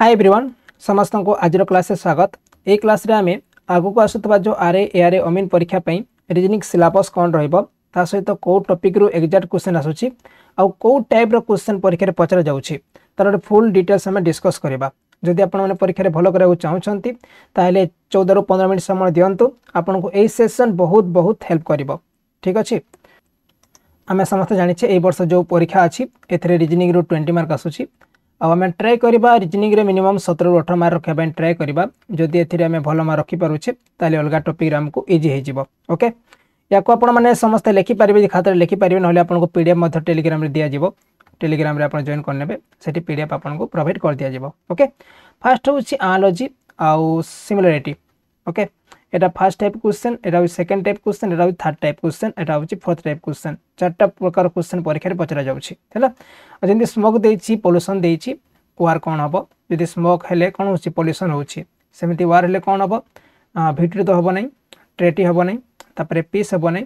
high everyone ସମସ୍ତଙ୍କୁ ଆଜିର କ୍ଲାସ୍ରେ ସ୍ୱାଗତ ଏହି କ୍ଲାସ୍ରେ ଆମେ ଆଗକୁ ଆସୁଥିବା ଯେଉଁ ଆର୍ଏ ଏଆର୍ଏ ଅମିନ୍ ପରୀକ୍ଷା ପାଇଁ ରିଜନିଂ ସିଲାବସ୍ କ'ଣ ରହିବ ତା ସହିତ କେଉଁ ଟପିକ୍ରୁ ଏକ୍ଜାକ୍ଟ କ୍ୱେଶ୍ଚନ୍ ଆସୁଛି ଆଉ କେଉଁ ଟାଇପ୍ର କ୍ୱେଶ୍ଚନ୍ ପରୀକ୍ଷାରେ ପଚରାଯାଉଛି ତାର ଗୋଟେ ଫୁଲ୍ ଡିଟେଲ୍ସ ଆମେ ଡିସ୍କସ୍ କରିବା ଯଦି ଆପଣମାନେ ପରୀକ୍ଷାରେ ଭଲ କରିବାକୁ ଚାହୁଁଛନ୍ତି ତାହେଲେ ଚଉଦରୁ ପନ୍ଦର ମିନିଟ୍ ସମୟ ଦିଅନ୍ତୁ ଆପଣଙ୍କୁ ଏହି ସେସନ୍ ବହୁତ ବହୁତ ହେଲ୍ପ କରିବ ଠିକ୍ ଅଛି ଆମେ ସମସ୍ତେ ଜାଣିଛେ ଏଇ ବର୍ଷ ଯେଉଁ ପରୀକ୍ଷା ଅଛି ଏଥିରେ ରିଜନିଂରୁ ଟ୍ୱେଣ୍ଟି ମାର୍କ ଆସୁଛି ଆଉ ଆମେ ଟ୍ରାଏ କରିବା ରିଜନିଂରେ ମିନିମମ୍ ସତରରୁ ଅଠର ମାର୍କ ରଖିବା ପାଇଁ ଟ୍ରାଏ କରିବା ଯଦି ଏଥିରେ ଆମେ ଭଲ ମାର୍କ ରଖିପାରୁଛେ ତାହେଲେ ଅଲଗା ଟପିକ୍ରେ ଆମକୁ ଇଜି ହେଇଯିବ ଓକେ ୟାକୁ ଆପଣମାନେ ସମସ୍ତେ ଲେଖିପାରିବେ ଖାତାରେ ଲେଖିପାରିବେ ନହେଲେ ଆପଣଙ୍କୁ ପି ଡି ଏଫ୍ ମଧ୍ୟ ଟେଲିଗ୍ରାମରେ ଦିଆଯିବ ଟେଲିଗ୍ରାମରେ ଆପଣ ଜଏନ୍ କରିନେବେ ସେଠି ପି ଡି ଏଫ୍ ଆପଣଙ୍କୁ ପ୍ରୋଭାଇଡ଼ କରିଦିଆଯିବ ଓକେ ଫାର୍ଷ୍ଟ ହେଉଛି ଆଲୋଜି ଆଉ ସିମିଲାରିଟି ଓକେ এটা ফার্স্ট টাইপ কোশ্চেন এটা হচ্ছে সেকেন্ড টাইপ কোশ্চেন এটা হচ্ছে থার্ড টাইপ কোশ্চেন এটা হচ্ছে ফোর্থ টাইপ কোশ্চেন চারটা প্রকার কোশ্চেন পরীক্ষার পচরা যাচ্ছে হল যেমনি স্মোক দিয়েছি পলুসন দিয়েছি ওয়ার কম হব যদি স্মোক হলে কম হচ্ছে পলুসন হচ্ছে সেমি ওয়ার হলে কম হব ভিটরি তো হব না ট্রেটি হব না তাপরে পিস হব না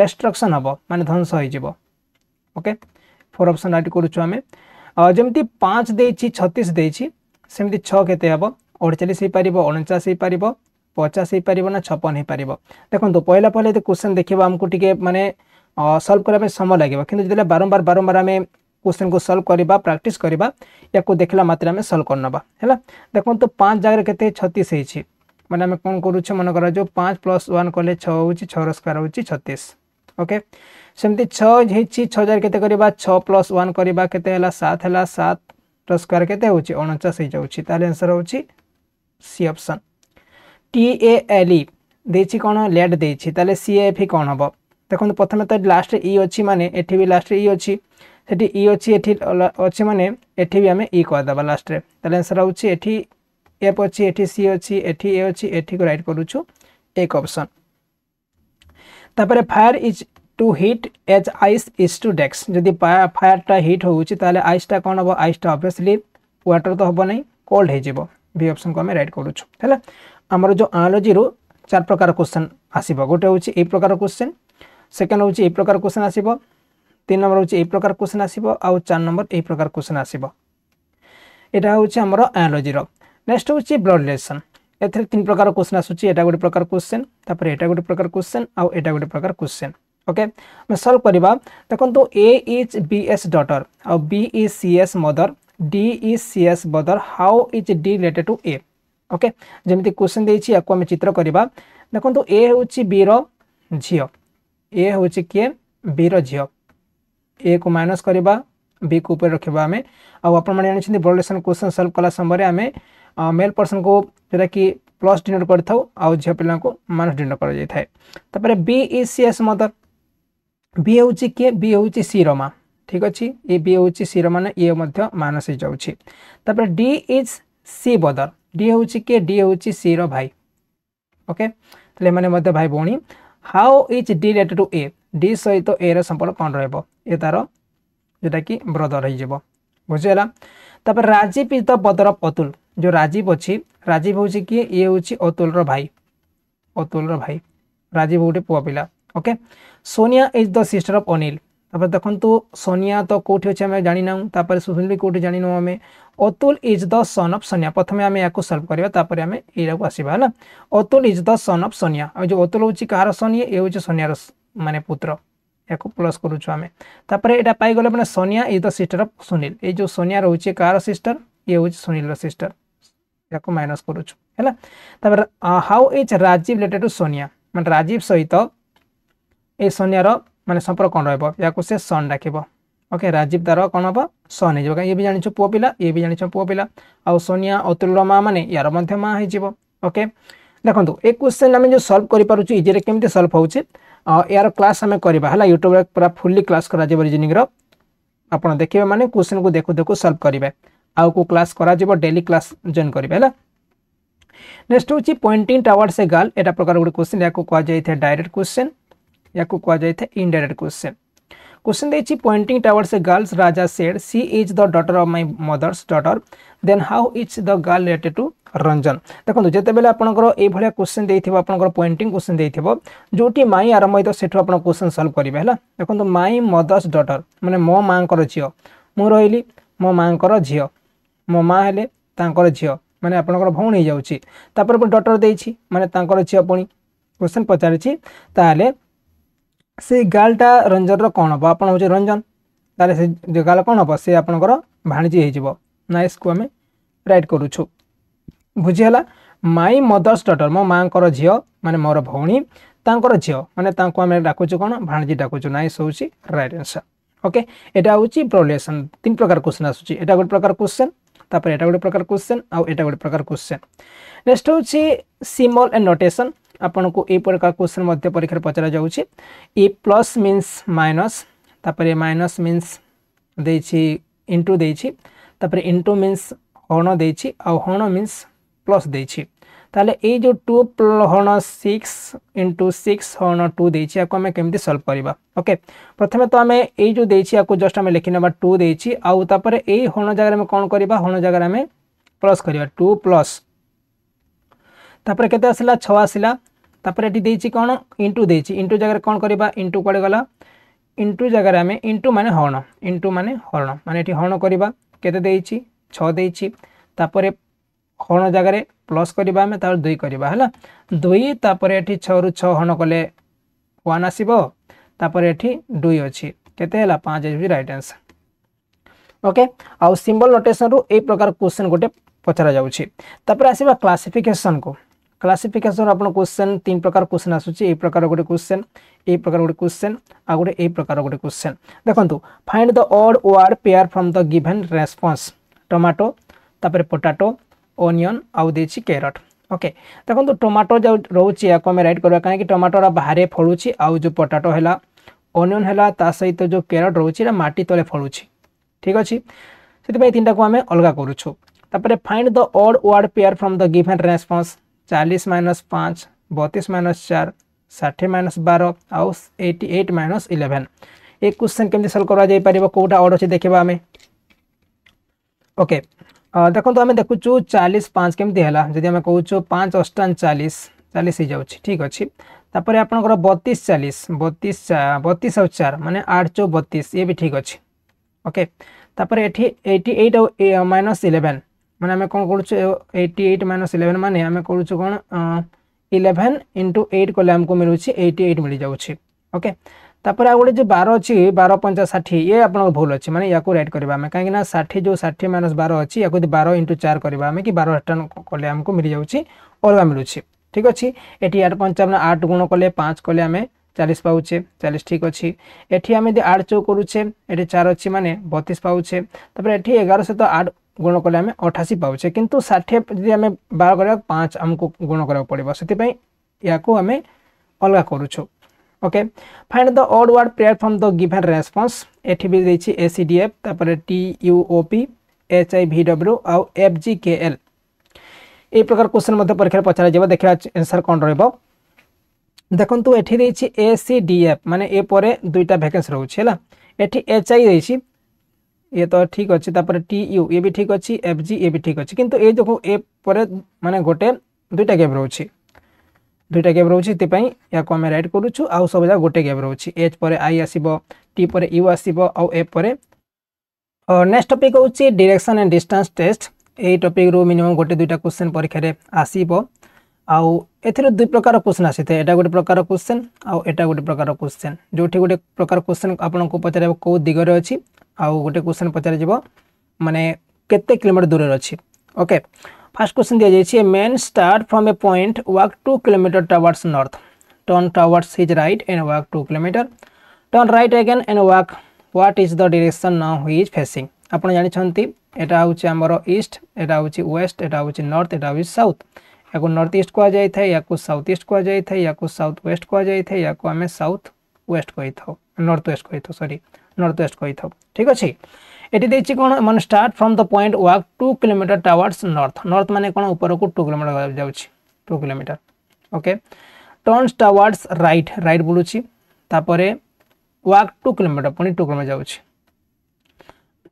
ডেস্ট্রকশন হব মানে ধ্বংস হয়ে যাব ওকে ফোর অপশন রাইট করছু আমি যেমি পাঁচ দিয়েছি ছতিশ দিয়েছি সেমি ছ কেতে হব অড়চাশ হয়ে পার অনচাশ হয়ে পার पचास हो হয়েপার ना छपन हो पार देखो तो पहला पहले ये क्वेश्चन देखिए आमको टी मैंने सल्व करने समय लगे कि बारंबार बारंबार आम क्वेश्चन को सल्व करवा प्राक्ट करवा या देखला मात्र आम सल्व ना है देखो तो पाँच जगह के छतीस मैंने आम कौन करूँ मन कर जो पाँच प्लस वन कले छः छर स्क्वायर हो छतीस ओके सेमती छः जगह के छः प्लस वन करवा के सात है सात स्क्वयर के अणचाश हो जाए आंसर हो C option T A L E ଦେଇଛି କ'ଣ ଲେଟ୍ ଦେଇଛି ତାହେଲେ ସି ଏଫ୍ କ'ଣ ହେବ ଦେଖନ୍ତୁ ପ୍ରଥମେ ତ ଲାଷ୍ଟରେ ଇ ଅଛି ମାନେ ଏଠି ବି ଲାଷ୍ଟରେ ଇ ଅଛି ସେଠି ଇ ଅଛି ଏଠି ଅଛି ମାନେ ଏଠି ବି ଆମେ ଇ କରିଦେବା ଲାଷ୍ଟରେ ତାହେଲେ ଆନ୍ସର୍ ହେଉଛି ଏଠି ଏଫ୍ ଅଛି ଏଠି ସି ଅଛି ଏଠି ଏ ଅଛି ଏଠିକୁ ରାଇଟ୍ କରୁଛୁ ଏକ ଅପସନ୍ ତାପରେ fire is to heat as ice is to decks যদি ফায়ারটা হিট হচ্ছে তাহলে আইসটা কম হব আইসটা অবভিয়সলি ওয়াটার তো হব না কোল্ড হয়ে যাব বি অপশন কু আমি রাইট করছু হ্যাঁ আমার যে আয়োলোজি চার প্রকার কোশ্চেন আসব গোটে হচ্ছে এই প্রকার কোশ্চেন সেকেন্ড হচ্ছে এই প্রকার কোশ্চেন আসব তিন নম্বর হচ্ছে এই প্রকার কোশ্চেন আসব আউ চার নম্বর এই প্রকার কোশ্চেন আসব এটা হচ্ছে আমার আয়োলোজি নেক্সট হচ্ছে ব্লড রিলেসন এতে তিন প্রকার কোশ্চেন আসুচি এটা গোটে প্রকার কোশ্চেন তারপরে এটা গোটে প্রকার কোশ্চেন আউ এটা গোটে প্রকার কোশ্চেন ওকে আমি সলভ করা দেখুন A is B S daughter আউ B is C S mother D is C S mother how is D related to A okay जमी क्वेश्चन देखिए आपको आम चित्र करवा देखो ए हूँ बीर झी ए हूँ किए बीर झी ए को माइनस करवा बी को ऊपर रखा आम आपण जानते ब्लड रिलेसन क्वेश्चन सल्व कला समय आम मेल पर्सन को जोटा कि प्लस डिनोट कर झील पा माइनस डिनोट कर सी एस मदर बी हूँ किए बी हूँ सी रमा ठीक अच्छे ये बी हूँ सी रमा ये माइनस हो जाऊपर डी इज सी बदर ଡି ହେଉଛି କିଏ ଡି ହେଉଛି ସିର ଭାଇ ଓକେ ତାହେଲେ ଏମାନେ ମଧ୍ୟ ଭାଇ ଭଉଣୀ how is D related to A D ସହିତ ଏର ସମ୍ପର୍କ କ'ଣ ରହିବ ଏ ତା'ର ଯେଉଁଟାକି ବ୍ରଦର ହେଇଯିବ ବୁଝିହେଲା ତାପରେ Rajiv is the brother of Atul ଯେଉଁ ରାଜୀବ ଅଛି ରାଜୀବ ହେଉଛି କିଏ ଇଏ ହେଉଛି ଅତୁଲର ଭାଇ ଅତୁଲର ଭାଇ ରାଜୀବ ଗୋଟେ ପୁଅ ପିଲା okay Sonia is the sister of Anil তারপরে দেখন্তু সোনিয়া তো কোটি হচ্ছে আমি জানি নাও তারপরে সুনীল কোটি জানি নাও আমি Atul is the son of Sonia প্রথমে আমি ইয়াকু সলভ করিবা তারপরে আমি এইটাকু আসিবা হ্যাঁ Atul is the son of Sonia আর যে অতুল হচ্ছে কার সোনিয়া এ হচ্ছে সোনিয়ার মানে পুত্র ইয়াকু প্লস করুছু আমি তারপরে এটা পাইগলে মানে Sonia is the sister of Sunil এই যে সোনিয়া রয়েছে কার সিস্টর ইয়ে হচ্ছে সুনীলর সিস্টর ইয়াকু মাইনস করুছু ହେଲା ତାପରେ how is Rajiv related to Sonia ମାନେ ରାଜୀବ ସହିତ ଏ ସୋନିଆର ମାନେ ସମ୍ପର୍କ କ'ଣ ରହିବ ୟାକୁ ସେ ସନ୍ ଡାକିବ ଓକେ ରାଜୀବ ତାର କ'ଣ ହେବ ସନ୍ ହେଇଯିବ କାହିଁକି ଇଏ ବି ଜାଣିଛୁ ପୁଅ ପିଲା ଇଏ ବି ଜାଣିଛ ପୁଅ ପିଲା ଆଉ ସୋନିଆ ଅତୁଲର ମା ମାନେ ୟାର ମଧ୍ୟ ମା ହେଇଯିବ ଓକେ ଦେଖନ୍ତୁ ଏ କ୍ୱେଶ୍ଚନ୍ ଆମେ ଯେଉଁ ସଲ୍ଭ କରିପାରୁଛୁ ଇଜିରେ କେମିତି ସଲ୍ଭ ହେଉଛି ଏହାର କ୍ଲାସ୍ ଆମେ କରିବା ହେଲା ୟୁଟ୍ୟୁବରେ ପୁରା ଫୁଲ୍ଲି କ୍ଲାସ୍ କରାଯିବ ରିଜନିଂର ଆପଣ ଦେଖିବେ ମାନେ କ୍ୱେଶ୍ଚନ୍କୁ ଦେଖୁ ଦେଖୁ ସଲ୍ଭ କରିବେ ଆଉ କେଉଁ କ୍ଲାସ୍ କରାଯିବ ଡେଲି କ୍ଲାସ୍ ଜଏନ୍ କରିବେ ହେଲା ନେକ୍ସଟ ହେଉଛି ପଏଣ୍ଟିଂ ଟାୱାର୍ଡସ୍ ଏ ଗାର୍ଲ ଏଇଟା ପ୍ରକାର ଗୋଟେ କ୍ୱେଶ୍ଚନ୍ ଏହାକୁ କୁହାଯାଇଥାଏ ଡାଇରେକ୍ଟ କ୍ୱେଶ୍ଚନ୍ को कहा जाए इनडाइरेक्ट क्वेश्चन क्वेश्चन देखिए pointing towards a girls Raja said she is the daughter of my mother's daughter then how is the girl related to Ranjan देखो जितेबाला आपंकर यह क्वेश्चन देव आपंकर पॉइंटिंग क्वेश्चन जो भी माई आरंभ होता है आप क्वेश्चन सल्व करेंगे है देखो माई मदर्स डटर मैंने मो माँ झील मु रही मो माँ झी मो माँ हेले झी मैंने आपंकर भौणी हो जाऊपर डटर दे मैंने झील पुणी क्वेश्चन पचार ସେ ଗାର୍ଲଟା ରଞ୍ଜନର କ'ଣ ହେବ ଆପଣ ହେଉଛି ରଞ୍ଜନ ତାହେଲେ ସେ ଗାର୍ଲ କ'ଣ ହେବ ସେ ଆପଣଙ୍କର ଭାଣିଜୀ ହେଇଯିବ ନାଇସ୍କୁ ଆମେ ରାଇଟ୍ କରୁଛୁ ବୁଝିହେଲା ମାଇ ମଦର୍ସ ଡଟର ମୋ ମାଆଙ୍କର ଝିଅ ମାନେ ମୋର ଭଉଣୀ ତାଙ୍କର ଝିଅ ମାନେ ତାଙ୍କୁ ଆମେ ଡାକୁଛୁ କ'ଣ ଭାଣିଜୀ ଡାକୁଛୁ ନାଇସ୍ ହେଉଛି ରାଇଟ୍ ଆନ୍ସର୍ ଓକେ ଏଇଟା ହେଉଛି ପ୍ରୋଲେସନ୍ ତିନି ପ୍ରକାର କୋଶ୍ଚିନ୍ ଆସୁଛି ଏଇଟା ଗୋଟେ ପ୍ରକାର କୋଶ୍ଚିନ୍ ତାପରେ ଏଇଟା ଗୋଟେ ପ୍ରକାର କୋଶ୍ଚିନ୍ ଆଉ ଏଇଟା ଗୋଟେ ପ୍ରକାର କୋଶ୍ଚିନ୍ ନେକ୍ସଟ ହେଉଛି ସିମ୍ବଲ୍ ଆଣ୍ଡ ନୋଟେସନ୍ আপনক এ প্রকার কোশ্চেন মধ্য পরীক্ষা পচারা যাওচি এ প্লাস মিনস মাইনাস তাপর এ মাইনাস মিনস দেইচি ইনটু দেইচি তাপর ইনটু মিনস হণ দেইচি অ হণ মিনস প্লাস দেইচি তালে এ জো 2 প্লাস হণ 6 ইনটু 6 হণ 2 দেইচি আপকো আমি কেমতে সলভ করিবা ওকে প্রথমে তো আমি এ জো দেইচি আকো জাস্ট আমি লিখি নাম্বার 2 দেইচি অ তাপর এ হণ জাগা রে আমি কোন করিবা হণ জাগা রে আমি প্লাস করিবা 2 প্লাস তাপরে কেতে আসলা ছ আসলা তাপরে এটি দিয়েছি কোণ ইন্টু দিয়েছি ইন্টু জায়গায় কোণ করা ইন্টু কুয়াড়ে গলা ইন্টু জায়গায় আমি ইন্টু মানে হরণ ইন্টু মানে হরণ মানে এটি হরণ করা কেতে দিয়েছি ছ দিয়েছি তাপরে হরণ জায়গায় প্লস করা আমি তাহলে দুই করা হল দুই তাপরে এটি ছু ছ হরণ কলে ওয়ান আসব তাপরে এটি দুই অছি কেতে হল পাঁচ আসবে রাইট আনসার ওকে আউ সিম্বল নোটেসন রু এই প্রকার কোশ্চেন গোটে পচরা যাচ্ছে তাপরে আসবা ক্লাসিফিকেসন কু क्लासीफिकेसन आप क्वेश्चन तीन प्रकार क्वेश्चन आसूची प्रकार गोटे क्वेश्चन ए प्रकार गोटे क्वेश्चन आ गए ए प्रकार गोटे क्वेश्चन देखो find the odd word pair from the given response tomato तापर पोटाटो ओनियन आउ दे कैरट ओके देखो टमाटो जो रोचे या रईट करवा कहीं टमाटोर बाहर फलुची आउ जो पोटाटो है ओनियन है सहित जो कैरट रोचे मटी तले फलुची ठीक अच्छे से तीन टाक आम अलग करुच्छू तापर find the odd word pair from the given response चालीस माइनस पाँच बत्तीस माइनस चार ষাঠিয়ে মাইনস বার আউ এইটি এইট মাইনস ইলেভেন এই কোশ্চেন কেমি সলভ করা যাইপার কোটা অড অছে দেখবা আমি ওকে দেখুন আমি দেখুছু চালিশ পাঁচ কেমি হল যদি আমি কৌছু পাঁচ অষ্টান চালিশ চালিশ হয়ে যাচ্ছে ঠিক আছে তাপরে আপনার বতিশ চালিশ বতিশ বতিশ আউ চার মানে আট চৌ বতিশ ইয়ে বি ঠিক আছে ওকে তাপরে এটি এইটি এইট আউ মাইনস ইলেভেন মানে আমি কোণ করছু এইটি এইট মাইনস ইলেভেন মানে আমি করছু কোণ ইলেভেন ইন্টু এইট কলে আমি মিলুছি এইটি এইট মিলি যাচ্ছে ওকে তাপরে আর গোটে যে বার অছি বার পঞ্চা ষাঠি ইয়ে আপনার ভুল অছি মানে ইয়াকু রাইট করা আমি কাইকি না ষাঠি যে ষাঠি মাইনস বার অছি ইয়াকু যদি বার ইন্টু চার করা আমি কি বার রিটার্ন কলে আমি মিলি যাচ্ছে অলগা মিলুছি ঠিক অছি এটি আট পঞ্চাবন আট গুণ কলে পাঁচ কলে আমি চালিশ পাউছে চালিশ ঠিক অছি এটি আমি যদি আট চৌ করুছে এটি চার অছি মানে বতিশ পাউছে তাপরে এটি এগার সহ আট গুণ কলে আমি অঠাশি পাওছে কিন্তু ষাঠিয়ে যদি আমি বার করা পাঁচ আমি গুণ করা পড়ব সেপাই ইয়াকু আমি অলগা করুছু okay find the odd word pair from the given response এটি বি দিয়েছি এসিডিএফ তারপরে T U OP H I V W আউ এফ জি কে এল এই প্রকার কোশ্চেন মধ্যে পরীক্ষায় পচারা যাব দেখা আনসার কোণ রহব দেখন্তু এটি দিয়েছি এসিডিএফ মানে এপরে দুইটা ভ্যাকেন্সি রয়েছে হ্যাঁ এটি এচ আই দিয়েছি ଇଏ ତ ଠିକ୍ ଅଛି ତାପରେ ଟି ୟୁ ଇଏ ବି ଠିକ୍ ଅଛି ଏଫ୍ ଜି ଇଏ ବି ଠିକ୍ ଅଛି କିନ୍ତୁ ଏଇ ଦେଖୁ ଏ ପରେ ମାନେ ଗୋଟେ ଦୁଇଟା ଗ୍ୟାପ୍ ରହୁଛି ଦୁଇଟା ଗ୍ୟାପ୍ ରହୁଛି ସେଥିପାଇଁ ଏହାକୁ ଆମେ ରାଇଟ୍ କରୁଛୁ ଆଉ ସବୁ ଯାକ ଗୋଟେ ଗ୍ୟାପ୍ ରହୁଛି ଏଚ୍ ପରେ ଆଇ ଆସିବ ଟି ପରେ ୟୁ ଆସିବ ଆଉ ଏ ପରେ ନେକ୍ସଟ ଟପିକ୍ ହେଉଛି ଡିରେକ୍ସନ୍ ଆଣ୍ଡ ଡିଷ୍ଟାନ୍ସ ଟେଷ୍ଟ এই টপিক্রু মিনিমম গোটে দুইটা কোশ্চেন পরীক্ষার আসব আউ এর দুই প্রকার কোশ্চেন আসি থাকে এটা গোটে প্রকার কোশ্চেন আউ এটা গোটে প্রকার কোশ্চেন যেটি গোটে প্রকার কোশ্চেন আপনার পচার কেউ দিগরে অছি ଆଉ ଗୋଟେ କ୍ୱେଶ୍ଚନ୍ ପଚରାଯିବ ମାନେ କେତେ କିଲୋମିଟର ଦୂରରେ ଅଛି ଓକେ ফার্স্ট কোশ্চেন দিয়ে যাচ্ছে man start from a point walk two kilometre towards north turn towards his right and walk two kilometre turn right again and walk what is the direction now he is facing আপনার জাঁচান এটা হচ্ছে আমার east এটা হচ্ছে West এটা হচ্ছে north এটা হচ্ছে সাউথ ইয়াকে নর্থ ইস্ট কুযাই থাকে ইয়াকে সাউথ ইস্ট কুযাই থাকে ইয়াকে সাউথ ওয়েস্ট কুযাই থাকে ইয়াকে আমি সাউথ ওয়েস্ট কই থাও নর্থ ওয়েস্ট কই থাও সরি নর্থ ୱେଷ୍ଟ କହିଥାଉ ଠିକ୍ ଅଛି এটি ଦେଇছি কোণ মানে start from the point walk two kilometre towards north north মানে কোণ উপরকু টু কিলোমিটার যাচ্ছি two kilometre okay turns towards right right বুলুছি তাপরে ওয়াক টু কিলোমিটার পুঁ টু কিলোমিটার যাচ্ছি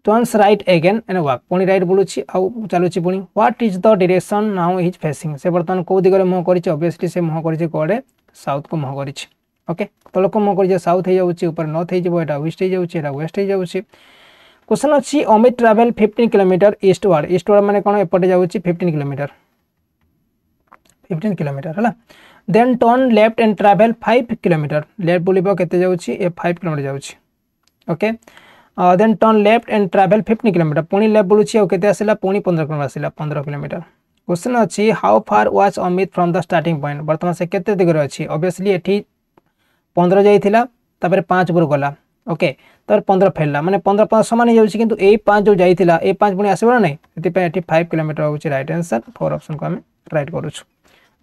turns right again and walk পুঁ রাইট বুলুছি আউ চালুছি পুঁ what is the direction now is facing সে বর্তমান কেউ দিগরে মুহ করেছে অবভিয়াসলি সে মুহ করেছে কুয়াড়ে সাউথ কু মুহ করেছে ओके ତଳକୁ ମୁଁ କରିଛି ସାଉଥ୍ ହେଇଯାଉଛି नर्थ होगा ହେଇଯିବ ଏଇଟା ୱେଷ୍ଟ ହେଇଯାଉଛି ଏଇଟା क्वेश्चन अच्छी Amit travel fifteen kilometre eastward eastward मैंने कौन एपटे जा फिफ्टन किलोमीटर फिफ्टन किलोमीटर है then turn left and travel five kilometre left बुलव के फाइव किलोमीटर जाऊँगी okay then turn left and travel fifteen kilometre पुणी लेफ्ट बुलूँ के आसा पुणी पंद्रह किलोमीटर आसा पंद्रह किलोमीटर क्वेश्चन अच्छी how far was Amit from the start point बर्तमान से कैसे दिगरे अच्छी अबियसली পনেরো যাই তাপরে পাঁচ উপরু গলা ওকে তাপরে পনেরো ফেরলা মানে পনেরো পনেরো সমান হয়ে যাচ্ছে কিন্তু এই পাঁচ যে যাই এই পাঁচ পুঁ আসবে না নাই সেপাই এটি ফাইভ কিলোমিটার হচ্ছে রাইট আনসার ফোর অপসনকে আমি রাইট করুছু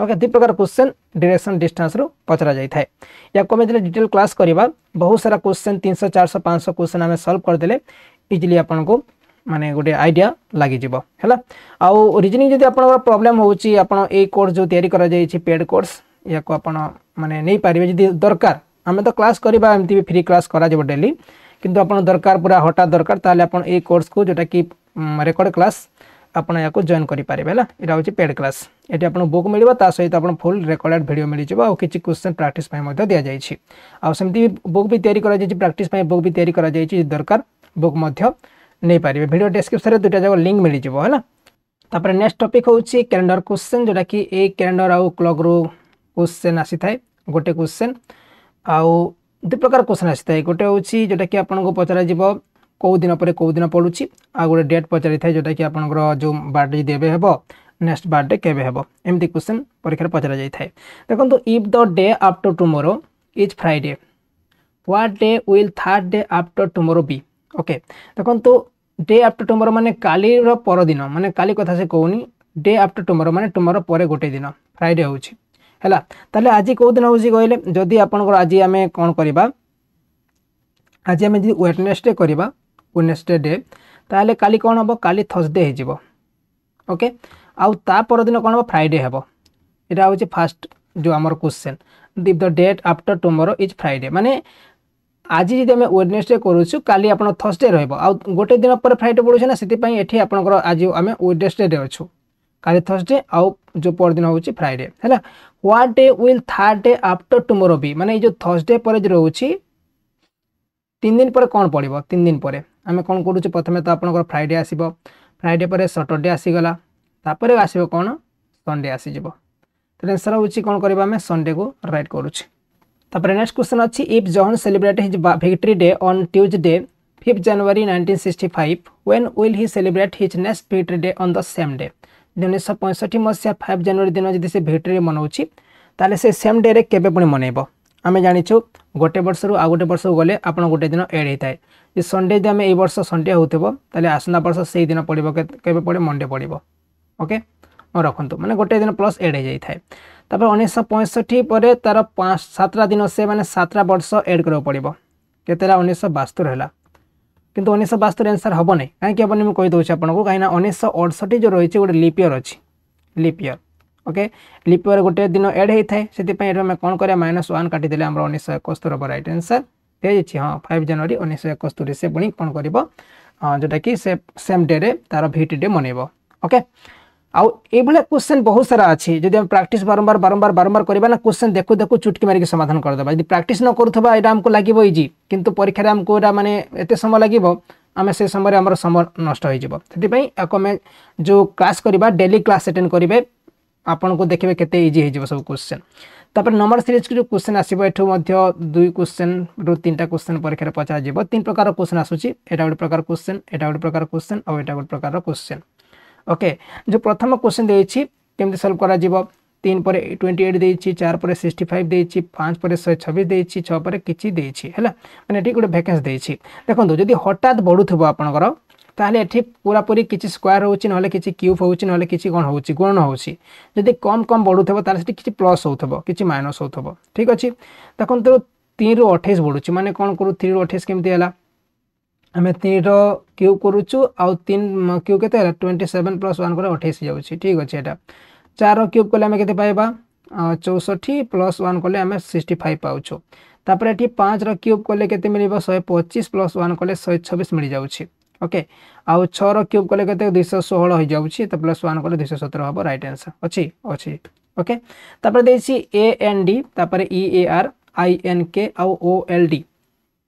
ওকে দুই প্রকার কোশ্চেন ডিরেকশন ডিষ্টাन्सରୁ ପଚରା ଯାଇଥାଏ ୟାକୁ ଆମେ ଯେତେବେଳେ ଡିଟେଲ୍ କ୍ଲାସ୍ କରିବା ବହୁତ ସାରା କୋଶ୍ଚେନ୍ ତିନିଶହ ଚାରିଶହ ପାଞ୍ଚଶହ କୋଶ୍ଚେନ୍ ଆମେ ସଲ୍ଭ କରିଦେଲେ ଇଜିଲି ଆପଣଙ୍କୁ ମାନେ ଗୋଟେ ଆଇଡ଼ିଆ ଲାଗିଯିବ ହେଲା ଆଉ ରିଜନିଂ ଯଦି ଆପଣଙ୍କର ପ୍ରୋବ୍ଲେମ୍ ହେଉଛି ଆପଣ ଏଇ କୋର୍ସ ଯେଉଁ ତିଆରି କରାଯାଇଛି ପେଡ଼୍ କୋର୍ସ ଏହାକୁ ଆପଣ ମାନେ ନେଇପାରିବେ ଯଦି ଦରକାର ଆମେ ତ କ୍ଲାସ୍ କରିବା ଏମିତି ବି ଫ୍ରି କ୍ଲାସ୍ କରାଯିବ ଡେଲି କିନ୍ତୁ ଆପଣ ଦରକାର ପୁରା ହଠାତ୍ ଦରକାର ତାହେଲେ ଆପଣ ଏଇ କୋର୍ସକୁ ଯେଉଁଟାକି ରେକର୍ଡ଼ କ୍ଲାସ୍ ଆପଣ ଏହାକୁ ଜଏନ୍ କରିପାରିବେ ହେଲା ଏଇଟା ହେଉଛି ପେଡ଼୍ କ୍ଲାସ୍ ଏଠି ଆପଣଙ୍କୁ ବୁକ୍ ମିଳିବ ତା ସହିତ ଆପଣ ଫୁଲ୍ ରେକର୍ଡ଼େଡ଼ ଭିଡ଼ିଓ ମିଳିଯିବ ଆଉ କିଛି କ୍ୱେଶ୍ଚନ୍ ପ୍ରାକ୍ଟିସ୍ ପାଇଁ ମଧ୍ୟ ଦିଆଯାଇଛି ଆଉ ସେମିତି ବୁକ୍ ବି ତିଆରି କରାଯାଇଛି ପ୍ରାକ୍ଟିସ୍ ପାଇଁ ବୁକ୍ ବି ତିଆରି କରାଯାଇଛି ଦରକାର ବୁକ୍ ମଧ୍ୟ ନେଇପାରିବେ ଭିଡ଼ିଓ ଡେସ୍କ୍ରିପ୍ସନ୍ରେ ଦୁଇଟା ଯାକ ଲିଙ୍କ୍ ମିଳିଯିବ ହେଲା ତାପରେ ନେକ୍ସଟ ଟପିକ୍ ହେଉଛି କ୍ୟାଲେଣ୍ଡର କ୍ୱେଶ୍ଚନ୍ ଯେଉଁଟାକି ଏଇ କ୍ୟାଲେଣ୍ଡର ଆଉ କ୍ଲଗ୍ରୁ কোশ্চেন আসিথায়ে ଗୋଟେ କୋଶ୍ଚେନ୍ ଆଉ ଦୁଇ ପ୍ରକାର କୋଶ୍ଚେନ୍ ଆସିଥାଏ ଗୋଟେ ହେଉଛି ଯେଉଁଟାକି ଆପଣଙ୍କୁ ପଚରାଯିବ କେଉଁ ଦିନ ପରେ କେଉଁ ଦିନ ପଡ଼ୁଛି ଆଉ ଗୋଟେ ଡେଟ୍ ପଚାରିଥାଏ ଯେଉଁଟାକି ଆପଣଙ୍କର ଯେଉଁ ବାର୍ଥଡ଼େ ଯଦି ଏବେ ହେବ ନେକ୍ସଟ ବାର୍ଥଡ଼େ କେବେ ହେବ ଏମିତି କୋଶ୍ଚେନ୍ ପରୀକ୍ଷାରେ ପଚରାଯାଇଥାଏ ଦେଖନ୍ତୁ if the day after tomorrow is Friday what day will third day after tomorrow be okay ଦେଖନ୍ତୁ ଡେ ଆଫ୍ଟର ଟୁମୋରୋ ମାନେ କାଲିର ପରଦିନ ମାନେ କାଲି କଥା ସେ କହୁନି ଡେ ଆଫ୍ଟର ଟୁମୋରୋ ମାନେ ଟୁମୋରୋ ପରେ ଗୋଟେ ଦିନ ଫ୍ରାଇଡେ ହେଉଛି ହେଲା ତାହେଲେ ଆଜି କେଉଁ ଦିନ ହେଉଛି କହିଲେ ଯଦି ଆପଣଙ୍କର ଆଜି ଆମେ କ'ଣ କରିବା ଆଜି ଆମେ ଯଦି ୱେଟନେସ୍ଡେ କରିବା ୱେଟନେସ୍ଡେ ଡେ ତାହେଲେ କାଲି କ'ଣ ହେବ କାଲି ଥର୍ସଡେ ହୋଇଯିବ ଓକେ ଆଉ ତା ପରଦିନ କ'ଣ ହେବ ଫ୍ରାଇଡ଼େ ହେବ ଏଇଟା ହେଉଛି ଫାର୍ଷ୍ଟ ଯେଉଁ ଆମର question if the date after tomorrow is Friday ମାନେ আজি যদি আমি ওয়েডনেসডে করুছু কালি আপনার থর্সডে রহব আোটে দিন পরে ফ্রাইডে পড়ুছে না সেই এটি আপনার আজ আমি ওয়েডনেসডে অছু কালি থর্সডে আউ जो परदिन हूँ फ्राइडे है what day will third day after tomorrow भी मानने ये जो थर्सडे पर जो रोचे तीन दिन पर कौन पड़ो तीन दिन पर आम कौन करुचे प्रथम तो आपंकर फ्राइडे आसो फ्राइडे पर सटरडे आसीगला तापर आसो कौन सन्डे आसीज तो आंसर हूँ कौन करवा आम सन्डे को रईट करुचे तापर नेक्स्ट क्वेश्चन अच्छी if John celebrate his victory day on Tuesday fifth January nineteen sixty five when will he celebrate his next victory day on the same day ଉଣେଇଶହ ପଞ୍ଚଷଠି ମସିହା ଫାଇଭ୍ ଜାନୁଆରୀ ଦିନ ଯଦି ସେ ଭେଟରେ ମନାଉଛି ତାହେଲେ ସେ ସେମ୍ ଡେରେ କେବେ ପୁଣି ମନେଇବ ଆମେ ଜାଣିଛୁ ଗୋଟେ ବର୍ଷରୁ ଆଉ ଗୋଟେ ବର୍ଷକୁ ଗଲେ ଆପଣ ଗୋଟେ ଦିନ ଏଡ଼୍ ହେଇଥାଏ ଯେ ସଣ୍ଡେ ଯଦି ଆମେ ଏଇ ବର୍ଷ ସନ୍ଡ଼େ ହେଉଥିବ ତାହେଲେ ଆସନ୍ତା ବର୍ଷ ସେଇ ଦିନ ପଡ଼ିବ କେବେ ପଡ଼େ ମଣ୍ଡେ ପଡ଼ିବ ଓକେ ହଁ ରଖନ୍ତୁ ମାନେ ଗୋଟେ ଦିନ ପ୍ଲସ୍ ଏଡ଼୍ ହେଇଯାଇଥାଏ ତାପରେ ଉଣେଇଶହ ପଞ୍ଚଷଠି ପରେ ତା'ର ପାଞ୍ଚ ସାତଟା ଦିନ ସେ ମାନେ ସାତଟା ବର୍ଷ ଏଡ଼୍ କରିବାକୁ ପଡ଼ିବ କେତେଟା ଉଣେଇଶହ ବାସ୍ତୋରି ହେଲା କିନ୍ତୁ ଉଣେଇଶହ ବାସ୍ତରୀ ଆନ୍ସର୍ ହେବ ନାହିଁ କାହିଁକି ହେବନି ମୁଁ କହିଦେଉଛି ଆପଣଙ୍କୁ କାହିଁକିନା ଉଣେଇଶହ ଅଡ଼ଷଠି ଯେଉଁ ରହିଛି ଗୋଟେ ଲିପିୟର ଅଛି ଲିପିୟର ଓକେ ଲିପିୟର ଗୋଟେ ଦିନ ଏଡ଼୍ ହୋଇଥାଏ ସେଥିପାଇଁ ଏଠୁ ଆମେ କ'ଣ କରିବା ମାଇନସ୍ ୱାନ୍ କାଟିଦେଲେ ଆମର ଉଣେଇଶହ ଏକସ୍ତରୀ ହେବ ରାଇଟ୍ ଆନ୍ସର୍ ଦିଆଯାଇଛି ହଁ ଫାଇଭ୍ ଜାନୁଆରୀ ଉଣେଇଶହ ଏକସ୍ତରୀ ସେ ପୁଣି କ'ଣ କରିବ ଯେଉଁଟାକି ସେ ସେମ୍ ଡେରେ ତା'ର ଭିଟି ଡେ ମନେଇବ ଓକେ आउ ये क्वेश्चन बहुत सारा अच्छी जब आम प्राक्ट बारंबार बारंबार बारंबार करवा ना क्वेश्चन देखो देखो चुटकी मारिक समाधान करदे जब प्राक्ट न करुवा यहाँ आमको लगे इजी कितु परीक्षा आमको यहाँ मैंने एत समय लगे आम से समय आम समय नष्ट होमें जो क्लास करवा डेली क्लास अटेड करेंगे आपण को देखिए केते इजी हो सब क्वेश्चन তাপরে নম্বর সিরিজ যে কোশ্চেন আসবে এঠু মধ্যে দুই কোশ্চেন রু তিনটা কোশ্চেন পরীক্ষায় পচা যাব তিন প্রকার কোশ্চেন আসুচি এটা গোটে প্রকার কোশ্চেন এটা গোটে প্রকার কোশ্চেন আর এটা গোটে প্রকার কোশ্চেন ওকে ଯେଉଁ ପ୍ରଥମ କୋଶ୍ଚିନ୍ ଦେଇଛି କେମିତି ସଲ୍ଭ କରାଯିବ ତିନି ପରେ ଟ୍ୱେଣ୍ଟି ଏଇଟ୍ ଦେଇଛି ଚାରି ପରେ ସିକ୍ସଟି ଫାଇଭ୍ ଦେଇଛି ପାଞ୍ଚ ପରେ ଶହେ ଛବିଶ ଦେଇଛି ଛଅ ପରେ କିଛି ଦେଇଛି ହେଲା ମାନେ ଏଠି ଗୋଟେ ଭ୍ୟାକେନ୍ସି ଦେଇଛି ଦେଖନ୍ତୁ ଯଦି ହଠାତ୍ ବଢ଼ୁଥିବ ଆପଣଙ୍କର ତାହେଲେ ଏଠି ପୁରାପୁରି କିଛି ସ୍କୋୟାର ହେଉଛି ନହେଲେ କିଛି କ୍ୟୁବ୍ ହେଉଛି ନହେଲେ କିଛି କ'ଣ ହେଉଛି ଗୁଣନ ହେଉଛି ଯଦି କମ୍ କମ୍ ବଢ଼ୁଥିବ ତାହେଲେ ସେଠି କିଛି ପ୍ଲସ୍ ହେଉଥିବ କିଛି ମାଇନସ୍ ହେଉଥିବ ଠିକ୍ ଅଛି ଦେଖନ୍ତୁ ତିନିରୁ ଅଠେଇଶ ବଢ଼ୁଛି ମାନେ କ'ଣ କରୁ ଥ୍ରୀରୁ ଅଠେଇଶ କେମିତି ହେଲା ଆମେ ତିନିର କ୍ୟୁବ୍ କରୁଛୁ ଆଉ ତିନି କ୍ୟୁବ୍ କେତେ ହେଲା ଟ୍ୱେଣ୍ଟି ସେଭେନ୍ ପ୍ଲସ୍ ୱାନ୍ କଲେ ଅଠେଇଶ ଯାଉଛି ଠିକ୍ ଅଛି ଏଇଟା ଚାରିର କ୍ୟୁବ୍ କଲେ ଆମେ କେତେ ପାଇବା ଚଉଷଠି ପ୍ଲସ୍ ୱାନ୍ କଲେ ଆମେ ସିକ୍ସଟି ଫାଇଭ୍ ପାଉଛୁ ତାପରେ ଏଠି ପାଞ୍ଚର କ୍ୟୁବ୍ କଲେ କେତେ ମିଳିବ ଶହେ ପଚିଶ ପ୍ଲସ୍ ୱାନ୍ କଲେ ଶହେ ଛବିଶ ମିଳିଯାଉଛି ଓକେ ଆଉ ଛଅର କ୍ୟୁବ୍ କଲେ କେତେ ଦୁଇଶହ ଷୋହଳ ହୋଇଯାଉଛି ତ ପ୍ଲସ୍ ୱାନ୍ କଲେ ଦୁଇଶହ ସତର ହେବ ରାଇଟ୍ ଆନ୍ସର୍ ଅଛି ଅଛି ଓକେ ତାପରେ ଦେଇଛି ଏ ଏନ୍ ଡି ତାପରେ ଇ ଏ ଆର୍ ଆଇ ଏନ୍ କେ ଆଉ ଓ ଏଲ୍ ଡି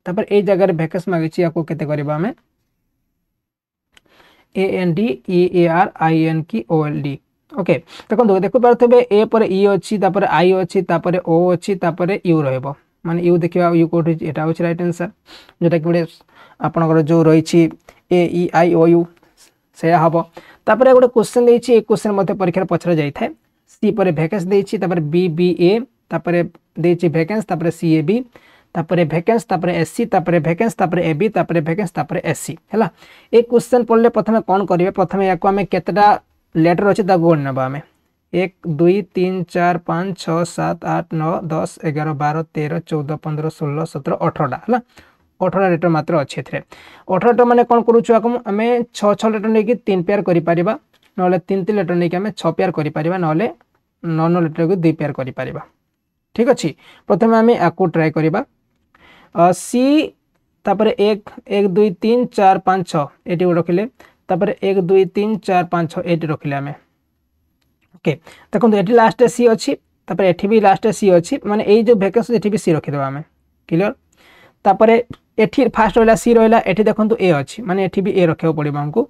जगह रे ଜାଗାରେ ଭ୍ୟାକେନ୍ସ छी आको केते करबा में A N D E A R I N की ओ एल डी ओके देखो देखिपे ए पर तो e अछि तापर आई अच्छी ओ अच्छी यू रहबो माने यू देखिबा यू कोड एटा होछ रईट आंसर जोटा कि गोटे आपणकर जो रही ए ई आई ओ यू से हबो तापर गोटे क्वेश्चन देखिए क्वेश्चन परीक्षार पचर जाए सी पर छी तापर बी बी ए तापर देखिए तापर सी ए बी তারপরে ভ্যাকেন্স তারপরে এসসি তারপরে ভ্যাকেন্স তারপরে এবি তারপরে ভ্যাকেন্স তারপরে এসসি হেলা এই কোশ্চেন পড়লে প্রথমে কোণ করবে প্রথমে ইয়াকু আমি কেতটা লেটর অছে তাকে গড়ি নেবা আমি এক দুই তিন চার পাঁচ ছ সাত আট ন দশ এগারো বারো তেরো চৌদ পনেরো ষোলো সতেরো অঠরটা হল অঠর লেটর মাত্র অছে এতে অঠরটা মানে কোণ করুছু আকু আমি ছ ছ লেটর নিয়ে তিন পেয়ার করিপারিবা নহলে তিন তিন লেটর নিয়ে আমি ছ পেয়ার করিপারিবা নহলে ন ন লেটরকে দুই পেয়ার করিপারিবা ঠিক আছে প্রথমে আমি আকু ট্রাই করিবা সি তাপরে এক এক দুই তিন চার পাঁচ ছ এটি রখিলে তাপরে এক দুই তিন চার পাঁচ ছ এটি রখিলে আমি ওকে দেখুন এটি লাস্টে সি অছি তাপরে এটি বি লাস্টে সি অছি মানে এই যে ভ্যাকেন্সি এটি বি সি রখিদেবা আমি ক্লিয়ার তাপরে এটি ফার্স্ট রহিলা সি রহিলা এটি দেখুন এ অছি মানে এটি বি এ রখিବାକୁ পড়িব আমাকে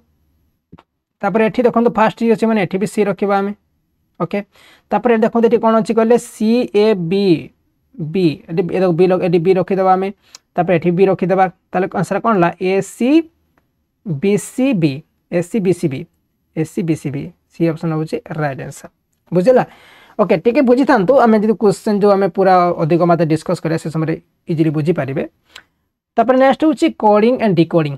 তাপরে এটি দেখুন ফার্স্ট ই অছি মানে এটি বি সি রখিবা আমি ওকে তাপরে দেখুন এটি কোণ অছি কলে সি এ বি বি এটি বি এটি বি রখিদেবা আমি তাপরে এটি বি রখিদেবা তাহলে আনসার কোণ হল A C B C B A C B C B A C B C B C option হচ্ছে রাইট আনসার বুঝলা ওকে টিকে বুঝি থাকতু আমি যদি কোশ্চেন যে আমি পুরা অধিক মাত্রা ডিসকস করা সে সময় ইজিলি বুঝিপারে তাপরে নেক্সট হচ্ছে কোডিং অ্যান্ড ডিকোডিং